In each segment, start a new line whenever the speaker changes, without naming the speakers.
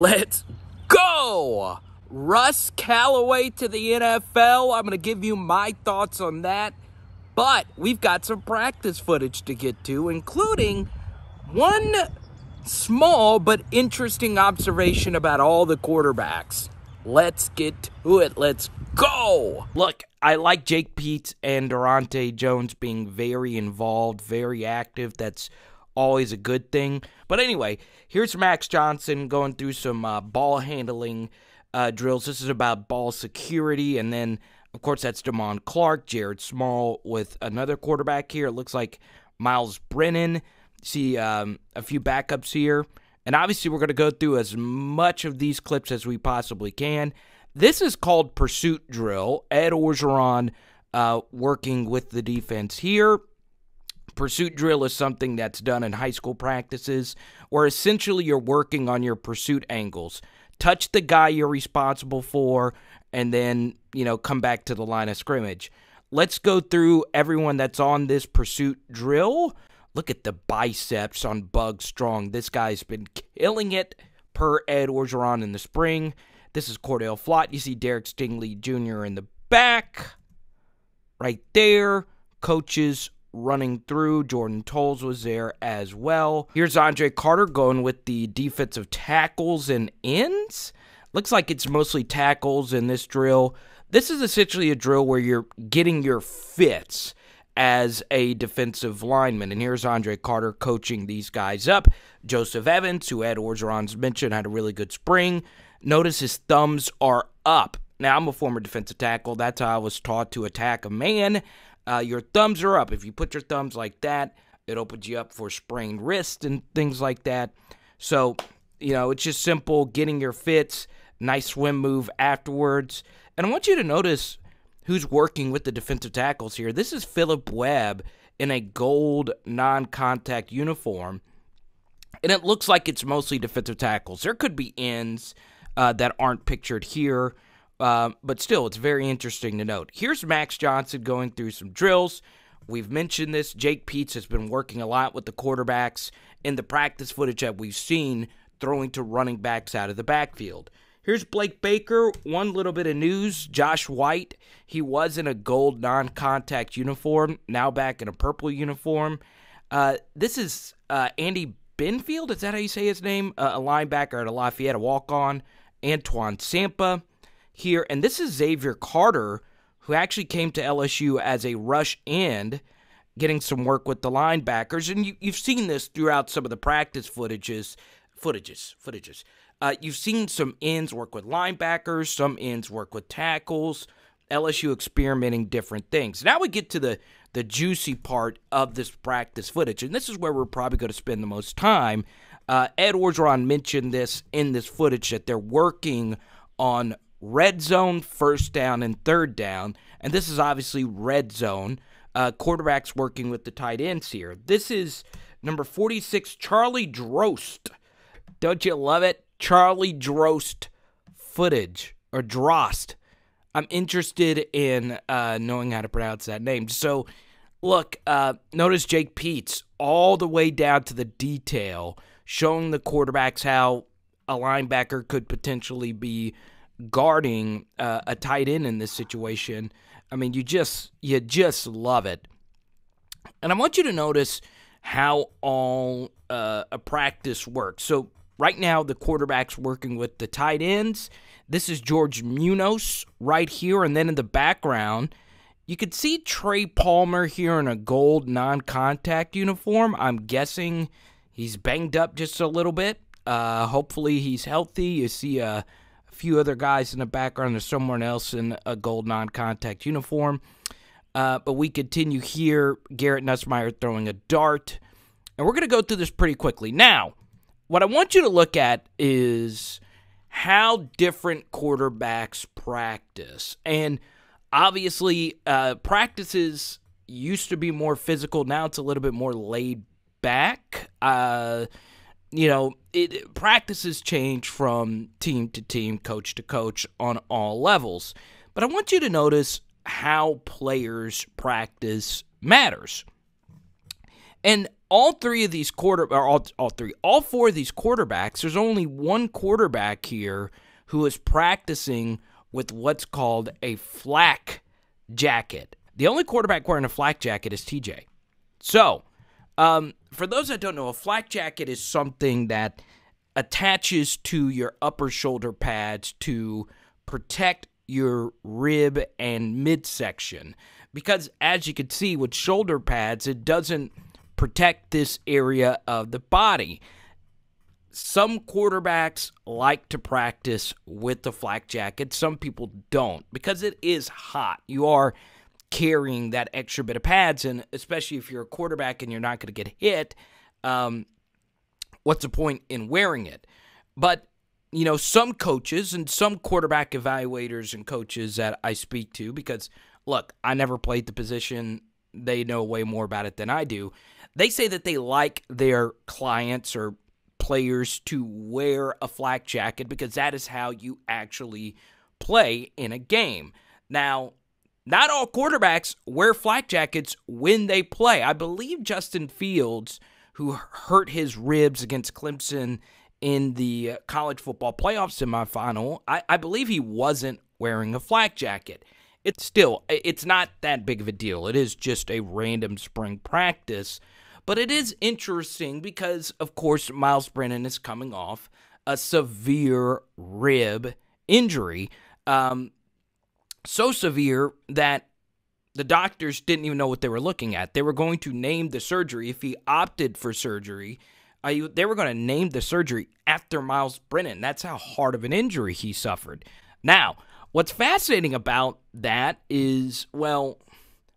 Let's go! Russ Callaway to the NFL. I'm going to give you my thoughts on that. But we've got some practice footage to get to, including one small but interesting observation about all the quarterbacks. Let's get to it. Let's go! Look, I like Jake Peets and Durante Jones being very involved, very active. That's always a good thing. But anyway, here's Max Johnson going through some uh, ball handling uh, drills. This is about ball security. And then, of course, that's Demond Clark, Jared Small with another quarterback here. It looks like Miles Brennan. See um, a few backups here. And obviously, we're going to go through as much of these clips as we possibly can. This is called Pursuit Drill. Ed Orgeron uh, working with the defense here. Pursuit drill is something that's done in high school practices where essentially you're working on your pursuit angles. Touch the guy you're responsible for and then, you know, come back to the line of scrimmage. Let's go through everyone that's on this pursuit drill. Look at the biceps on Bug Strong. This guy's been killing it per Ed Orgeron in the spring. This is Cordell Flott. You see Derek Stingley Jr. in the back right there. Coaches running through. Jordan Tolles was there as well. Here's Andre Carter going with the defensive tackles and ends. Looks like it's mostly tackles in this drill. This is essentially a drill where you're getting your fits as a defensive lineman. And here's Andre Carter coaching these guys up. Joseph Evans, who Ed Orgeron's mentioned, had a really good spring. Notice his thumbs are up. Now, I'm a former defensive tackle. That's how I was taught to attack a man. Uh, your thumbs are up. If you put your thumbs like that, it opens you up for sprained wrists and things like that. So, you know, it's just simple getting your fits, nice swim move afterwards. And I want you to notice who's working with the defensive tackles here. This is Philip Webb in a gold non contact uniform. And it looks like it's mostly defensive tackles. There could be ends uh, that aren't pictured here. Um, but still, it's very interesting to note. Here's Max Johnson going through some drills. We've mentioned this. Jake Peets has been working a lot with the quarterbacks in the practice footage that we've seen throwing to running backs out of the backfield. Here's Blake Baker. One little bit of news Josh White, he was in a gold non contact uniform, now back in a purple uniform. Uh, this is uh, Andy Benfield. Is that how you say his name? Uh, a linebacker at a Lafayette, a walk on. Antoine Sampa here, and this is Xavier Carter, who actually came to LSU as a rush end, getting some work with the linebackers. And you, have seen this throughout some of the practice footages, footages, footages. Uh, you've seen some ends work with linebackers, some ends work with tackles. LSU experimenting different things. Now we get to the the juicy part of this practice footage, and this is where we're probably going to spend the most time. Uh, Ed Orgeron mentioned this in this footage that they're working on red zone, first down, and third down. And this is obviously red zone. Uh, quarterbacks working with the tight ends here. This is number 46, Charlie Drost. Don't you love it? Charlie Drost footage or Drost. I'm interested in uh, knowing how to pronounce that name. So, look, uh, notice Jake Peets all the way down to the detail, showing the quarterbacks how a linebacker could potentially be guarding uh, a tight end in this situation. I mean, you just you just love it. And I want you to notice how all uh, a practice works. So right now, the quarterback's working with the tight ends. This is George Munoz right here, and then in the background. You could see Trey Palmer here in a gold non contact uniform. I'm guessing he's banged up just a little bit. Uh, hopefully, he's healthy. You see a few other guys in the background or someone else in a gold non contact uniform. Uh, but we continue here. Garrett Nussmeyer throwing a dart. And we're going to go through this pretty quickly. Now, what I want you to look at is how different quarterbacks practice. And obviously, uh, practices used to be more physical. Now it's a little bit more laid back. Uh, you know, it, practices change from team to team, coach to coach on all levels. But I want you to notice how players practice matters. And all three of these quarter or all, all three, all four of these quarterbacks, there's only one quarterback here who is practicing with what's called a flak jacket. The only quarterback wearing a flak jacket is TJ. So, um, for those that don't know, a flak jacket is something that attaches to your upper shoulder pads to protect your rib and midsection. Because as you can see with shoulder pads, it doesn't protect this area of the body. Some quarterbacks like to practice with the flak jacket, some people don't because it is hot. You are carrying that extra bit of pads. And especially if you're a quarterback and you're not going to get hit, um, what's the point in wearing it? But, you know, some coaches and some quarterback evaluators and coaches that I speak to, because look, I never played the position, they know way more about it than I do. They say that they like their clients or players to wear a flak jacket because that is how you actually play in a game. Now, not all quarterbacks wear flak jackets when they play. I believe Justin Fields, who hurt his ribs against Clemson in the college football playoff semifinal, I, I believe he wasn't wearing a flak jacket. It's still, it's not that big of a deal. It is just a random spring practice. But it is interesting because, of course, Miles Brennan is coming off a severe rib injury. Um, so severe that the doctors didn't even know what they were looking at. They were going to name the surgery if he opted for surgery. Uh, they were going to name the surgery after Miles Brennan. That's how hard of an injury he suffered. Now, what's fascinating about that is, well,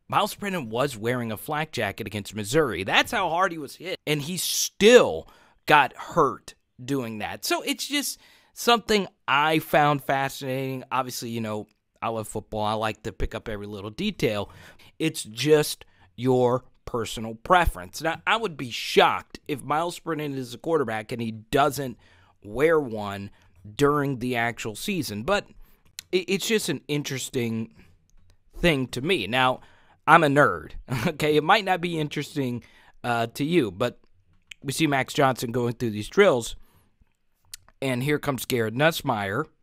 Miles Brennan was wearing a flak jacket against Missouri. That's how hard he was hit. And he still got hurt doing that. So it's just something I found fascinating. Obviously, you know, I love football. I like to pick up every little detail. It's just your personal preference. Now, I would be shocked if Miles Brennan is a quarterback and he doesn't wear one during the actual season, but it's just an interesting thing to me. Now, I'm a nerd, okay? It might not be interesting uh, to you, but we see Max Johnson going through these drills, and here comes Garrett Nussmeyer –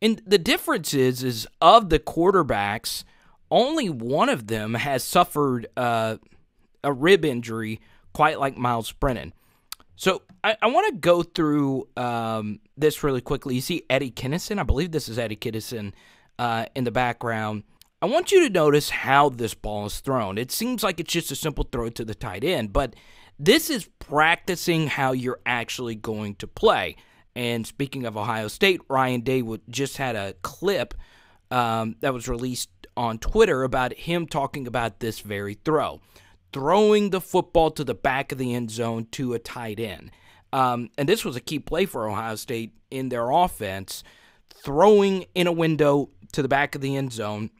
and the difference is, is of the quarterbacks, only one of them has suffered uh, a rib injury quite like Miles Brennan. So I, I want to go through um, this really quickly. You see Eddie Kinnison, I believe this is Eddie Kinnison uh, in the background. I want you to notice how this ball is thrown. It seems like it's just a simple throw to the tight end, but this is practicing how you're actually going to play. And speaking of Ohio State, Ryan Day just had a clip um, that was released on Twitter about him talking about this very throw throwing the football to the back of the end zone to a tight end. Um, and this was a key play for Ohio State in their offense, throwing in a window to the back of the end zone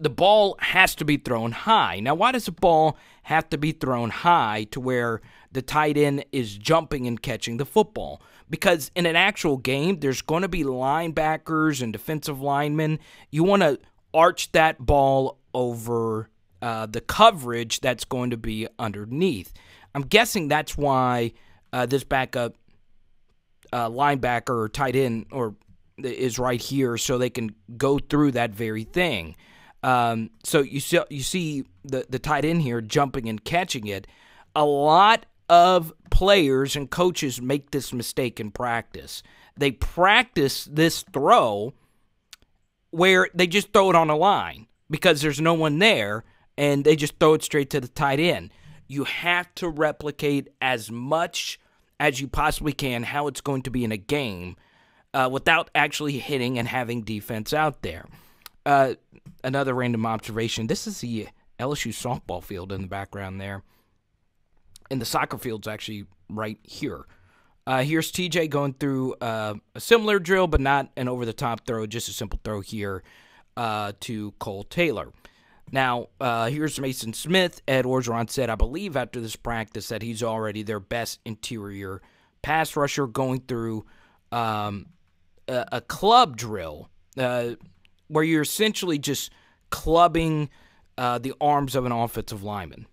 the ball has to be thrown high. Now, why does the ball have to be thrown high to where the tight end is jumping and catching the football? Because in an actual game, there's going to be linebackers and defensive linemen. You want to arch that ball over uh, the coverage that's going to be underneath. I'm guessing that's why uh, this backup uh, linebacker or tight end or is right here so they can go through that very thing. Um, so you see, you see the the tight end here jumping and catching it. A lot of players and coaches make this mistake in practice. They practice this throw where they just throw it on a line because there's no one there and they just throw it straight to the tight end. You have to replicate as much as you possibly can how it's going to be in a game uh, without actually hitting and having defense out there. Uh, another random observation. This is the LSU softball field in the background there. And the soccer field's actually right here. Uh, here's TJ going through uh, a similar drill, but not an over the top throw, just a simple throw here uh, to Cole Taylor. Now, uh, here's Mason Smith. Ed Orgeron said, I believe after this practice, that he's already their best interior pass rusher going through um, a, a, club drill. Uh, where you're essentially just clubbing uh, the arms of an offensive lineman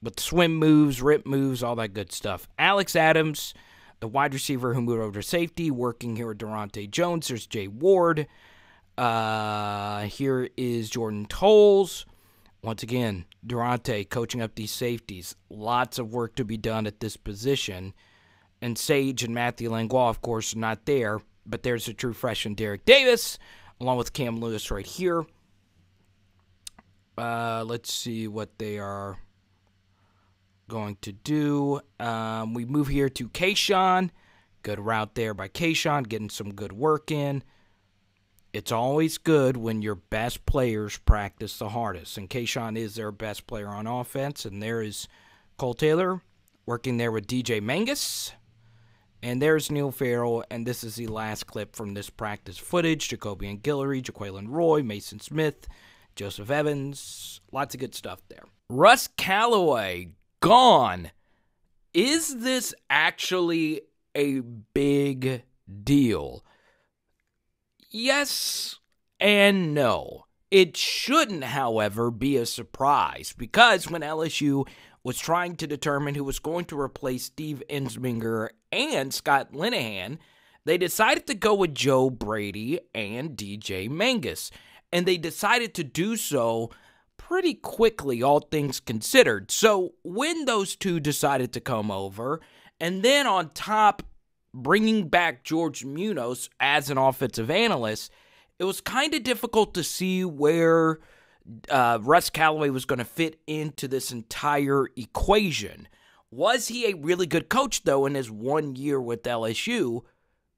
with swim moves, rip moves, all that good stuff. Alex Adams, the wide receiver who moved over to safety, working here with Durante Jones. There's Jay Ward. Uh, here is Jordan Tolles. Once again, Durante coaching up these safeties. Lots of work to be done at this position. And Sage and Matthew Langlois, of course, not there, but there's a true freshman, Derek Davis along with Cam Lewis right here. Uh, let's see what they are going to do. Um, we move here to Kayshawn. Good route there by Kayshawn, getting some good work in. It's always good when your best players practice the hardest, and Kayshawn is their best player on offense. And there is Cole Taylor working there with DJ Mangus. And there's Neil Farrell, and this is the last clip from this practice footage. Jacoby and Guillory, Jaqueline Roy, Mason Smith, Joseph Evans. Lots of good stuff there. Russ Calloway gone. Is this actually a big deal? Yes and no. It shouldn't, however, be a surprise because when LSU was trying to determine who was going to replace Steve Ensminger and Scott Linehan, they decided to go with Joe Brady and DJ Mangus. And they decided to do so pretty quickly, all things considered. So when those two decided to come over, and then on top, bringing back George Munoz as an offensive analyst, it was kind of difficult to see where uh, Russ Calloway was going to fit into this entire equation. Was he a really good coach, though, in his one year with LSU?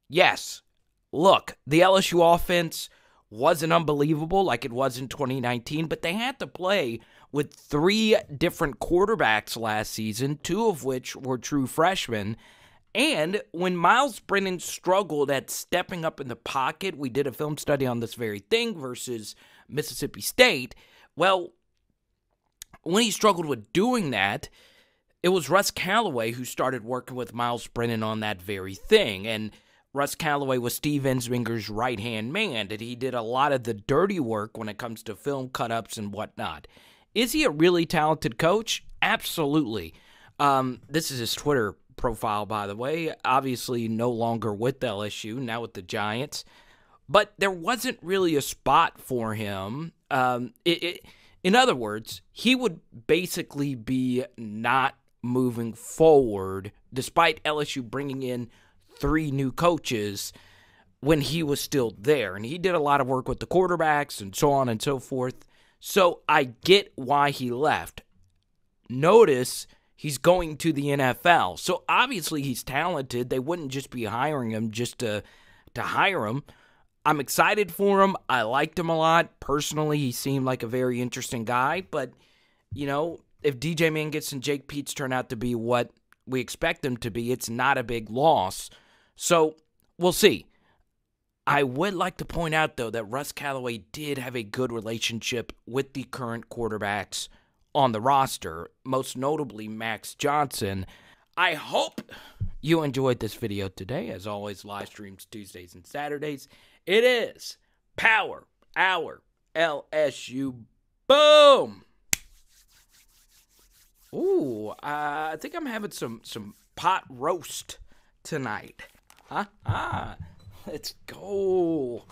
Yes. Look, the LSU offense wasn't unbelievable like it was in 2019, but they had to play with three different quarterbacks last season, two of which were true freshmen. And when Miles Brennan struggled at stepping up in the pocket, we did a film study on this very thing versus Mississippi State. Well, when he struggled with doing that, it was Russ Calloway who started working with Miles Brennan on that very thing. And Russ Calloway was Steve Ensminger's right hand man, and he did a lot of the dirty work when it comes to film cut ups and whatnot. Is he a really talented coach? Absolutely. Um, this is his Twitter profile, by the way. Obviously, no longer with LSU, now with the Giants. But there wasn't really a spot for him. Um, it, it, in other words, he would basically be not moving forward, despite LSU bringing in three new coaches when he was still there. And he did a lot of work with the quarterbacks and so on and so forth. So I get why he left. Notice He's going to the NFL. So obviously he's talented. They wouldn't just be hiring him just to to hire him. I'm excited for him. I liked him a lot. Personally, he seemed like a very interesting guy, but you know, if DJ Mangus and Jake Peets turn out to be what we expect them to be, it's not a big loss. So, we'll see. I would like to point out, though, that Russ Calloway did have a good relationship with the current quarterbacks on the roster, most notably Max Johnson. I hope you enjoyed this video today. As always, live streams Tuesdays and Saturdays. It is Power Hour LSU. Boom! Ooh, uh, I think I'm having some some pot roast tonight. Huh? Ah, let's go.